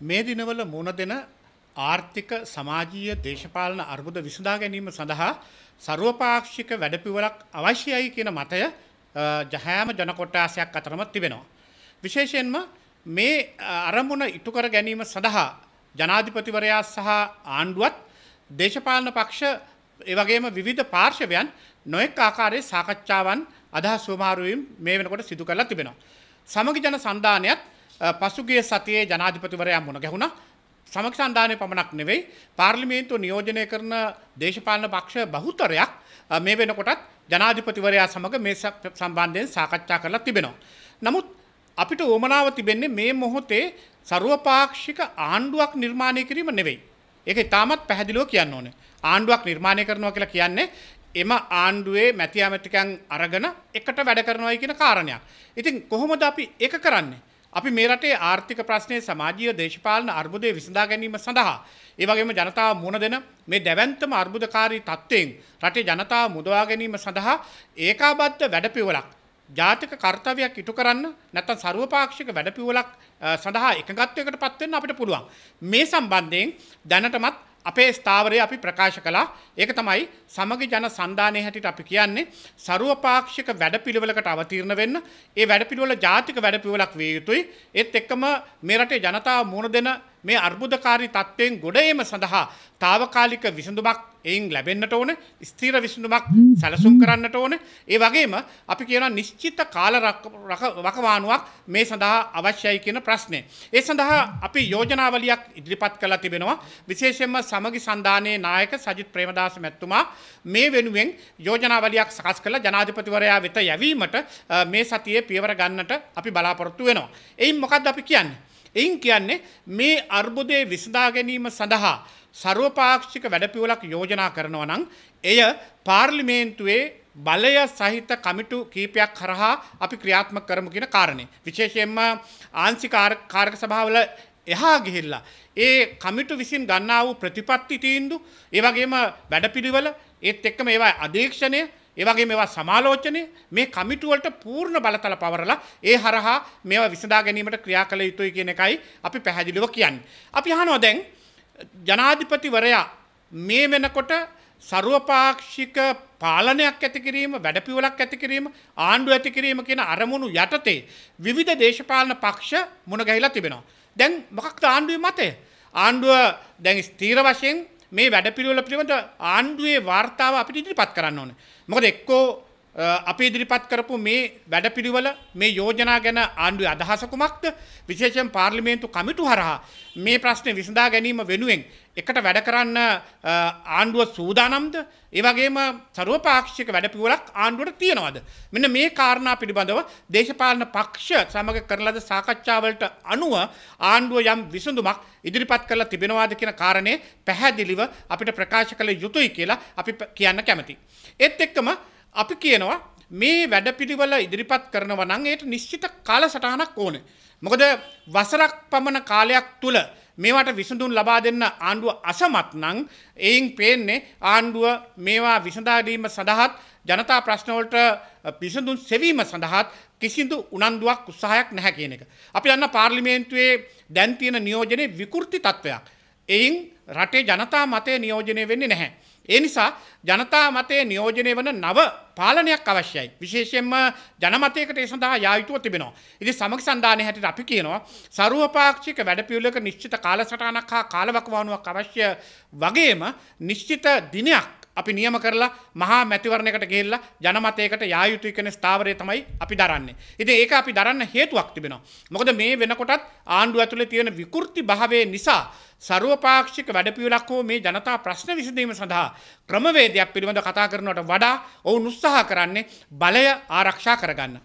මේ දිනවල මුණ දෙන ආර්ථික සමාජීය දේශපාලන අර්බුද විසඳා ගැනීම සඳහා ਸਰවපාක්ෂික වැඩපිවලක් අවශ්‍යයි කියන මතය ජහෑම ජනකොට්ටාසයක් අතරම තිබෙනවා. විශේෂයෙන්ම මේ අරමුණ ඉටුකර ගැනීම සඳහා ජනාධිපතිවරයා සහ ආණ්ඩුවත් දේශපාලන පක්ෂ ඒවගේම විවිධ පාර්ශවයන් නොයෙක් ආකාරයේ සාකච්ඡාවන් අදහස් ස්වමාරුවීම් මේ වෙනකොට සිදු කරලා තිබෙනවා. සමග ජන සන්ධානයත් පසුගිය සතියේ ජනාධිපතිවරයා මුණ ගැහුණා සමක් සන්ධානය පමණක් නෙවෙයි පාර්ලිමේන්තු නියෝජනය කරන දේශපාලන පක්ෂ බහුතරයක් මේ වෙනකොටත් ජනාධිපතිවරයා සමඟ මේ සම්බන්ධයෙන් සාකච්ඡා කරලා තිබෙනවා. නමුත් අපිට ඕමනාව තිබෙන්නේ මේ මොහොතේ සරුවපාක්ෂික ආණ්ඩුවක් නිර්මාණය කිරීම නෙවෙයි. ඒක ඉතාමත් පැහැදිලෝ කියන්න ඕන. ආණ්ඩුවක් නිර්මාණය කරනවා කියලා කියන්නේ එම ආණ්ඩුවේ මැති ඇමටිකන් අරගෙන එකට වැඩ කරනවයි කියන කාරණයක්. ඉතින් කොහොමද අපි එක කරන්නේ. අපි මේ රටේ ආර්ථික ප්‍රශ්නය සමාජීය දේශපාලන අර්බුදය විසඳා ගැනීම සඳහා. ඒවගේම ජනතාව මුණ දෙන මේ දැවන්තම අර්බුදකාරී තත්ත්වයෙන් රටේ ජනතාව මුදවා ගැනීම සඳහා ඒකාබද්ධ වැඩපිවලක්. ජාතික කර්තවයක් ඉටු කරන්න නැතන් සරුවපාක්ෂික වැඩපිවලක් සඳහා එකගත්වයකට පත්වෙන්න අපිට පුළුවන්. මේ සම්බන්ධයෙන් දැනටමත් අපේ ස්ථාවරය අපි ප්‍රකාශ කළා ඒක තමයි සමග ජන සන්ධානය හැටිට අපි කියන්නේ සරුවපාක්ෂික වැඩපිළිවෙලකට අවතීරණ වෙන්න ඒ වැඩපිළිවෙල ජාතික වැඩපිවලක් විය යුතුයි ඒත් එක්කම මෙරටේ ජනතාව මුණ දෙන මේ අර්බුදකාරී තත්ත්වයෙන් ගොඩේම සඳහා තාවකාලික විසඳුමක් එයින් ලැබෙන්න්නට ඕන ස්තීර විසඳුමක් සැලසුම් කරන්නට ඕන ඒ වගේම අපි කියන නිශ්චිත කාල වකවානුවක් මේ සඳහා අවශ්‍යයි කියන ප්‍රශ්නය. ඒ සඳහා අපි යෝජනාවලියක් ඉදිරිපත් කලා තිබෙනවා විශේෂෙන්ම සමගි සන්ධානයේ නායක සජිත් ප්‍රේමදාස මැත්තුමා මේ වෙනුවෙන් යෝජනාවලයක් සකස් කළ ජනාධිපතිවරයා වෙත යැවීමට මේ සතියේ පියවර ගන්නට අපි බලාපොරොත්තු වෙනවා. එයින් මොකක්ද අපි කියන්නේ. එයින් කියන්නේ මේ අර්බුදය විසඳා ගැනීම සඳහා සර්වපාක්ෂික වැඩපිවලක් යෝජනා කරනව නම් එය පාර්ලිමේන්තුවේ බලය සහිත කමිටු කීපයක් කරහා අපි ක්‍රියාත්ම කරමු කියෙන කාරණය. විශේෂයෙන්ම ආන්සි කාරක සභාවල එහා ගිහිල්ලා. ඒ කමිටු විසින් ගන්නා වූ ප්‍රතිපත්ති තීන්දු ඒවගේම වැඩපිළිවල ඒත් එක්කම ඒවා අධේක්ෂණය ඒවගේ මෙවා සමාලෝචනය මේ කමිටුවලට පූර්ණ බලතල පවරලා ඒ හරහා මේවා විසඳා ගැනීමට ක්‍රියා කළ යුතුයි කියන එකයි අපි පැහැදිලිව කියන්න. අපි හනෝ දැන් ජනාධිපතිවරයා මේ වෙනකොට සරුවපාක්ෂික පාලනයක් ඇතිකිරීම වැඩපිවලක් ඇතිකිරීම ආණ්ඩු ඇතිකිරීම කියෙන අරමුණු යටතේ විවිධ දේශපාලන පක්ෂ මුණගැහිලා තිබෙනවා. දැන් මොකක්ද ආණ්ඩුව මතය. ආණ්ඩුව දැන් ස්තීර වශයෙන් මේ වැඩපිළිවෙල පිළිබඳ ආණ්ඩුවේ වාර්තාව අපිට ඉදිරිපත් කරන්න ඕනේ. මොකද එක්කෝ අපි ඉදිරිපත් කරපු මේ වැඩපිළිවල මේ යෝජනා ගැන ආණ්ඩුවේ අදහසකුමක්ද විශේෂයෙන් පාර්ලිමේන්තු කමිටු හරහා මේ ප්‍රශ්නය විසඳා ගැනීම වෙනුවෙන් එකට වැඩ කරන්න ආණ්ඩුව සූදානම්ද ඒවගේම සරුවපාක්ෂික වැඩපිවලක් ආණ්ඩුවට තියෙනවද මෙන්න මේ කාරණා පිළිබඳව දේශපාලන පක්ෂ සමඟ කරලද සාකච්ඡාවලට අනුව ආණ්ඩුව යම් විසඳුමක් ඉදිරිපත් කරලා තිබෙනවාද කියන කාරණය පැහැදිලිව අපිට ප්‍රකාශ කළ යුතුයි කියලා අපි කියන්න කැමති. ඒත් එක්කම අපි කියනවා මේ වැඩපිළිවල ඉදිරිපත් කරනව නං ඒයට නිශ්චිත කාල සටහනක් ඕන. මොකද වසරක් පමණ කාලයක් තුළ මේවට විසඳුන් ලබා දෙන්න ආණ්ඩුව අසමත් නං එයින් පේන්නේ ආණ්ඩුව මේවා විසඳාදීම සඳහත් ජනතා ප්‍රශ්නවලට පිසඳුන් සෙවීම සඳහත් කිසිදු උනන්දුවක් උත්සාහයක් නැහැ කියන එක. අපි යන්න පාර්ලිමේන්තුවේ දැන්තියන නියෝජනය විකෘති තත්ත්වයක්. එයින් රටේ ජනතා මතය නියෝජනය වෙන්නේ නැහැ. ඒ නිසා ජනතා මතය නියෝජනය වන නව පාලනයක් අවශ්‍යයි. විශේෂයෙන්ම ජනමතයකට ඒ සඳහා යායුතුව තිබෙනවා. ඉදි සමක් සන්ධානය හැට අපි කියනවා සරුවපාක්ෂික වැඩපියවලක නිශ්චිත කාලසටානක් හා කාලවකවානුවක් අවශ්‍ය වගේම නිශ්චිත දිනයක් අපි නියම කරලා මහා මැතිවරණයකට ගේල්ලා ජනමතයකට යායුතු කෙන ස්ථාවරය තමයි අපි දරන්නේ. ඉති ඒක අපි දරන්න හේතුවක් තිබෙනවා. මොකද මේ වෙනකොටත් ආණ්ඩුව ඇතුළ තියෙන විකෘති භාවය නිසා සරුවපාක්ෂික වැඩපියලක් හෝ මේ ජනතා ප්‍රශ්න විසඳීම සඳහා ක්‍රමවේදයක් පිළිබඳ කතා කරනවට වඩා ඔවු උත්සාහ කරන්නේ බලය ආරක්ෂා කරගන්න.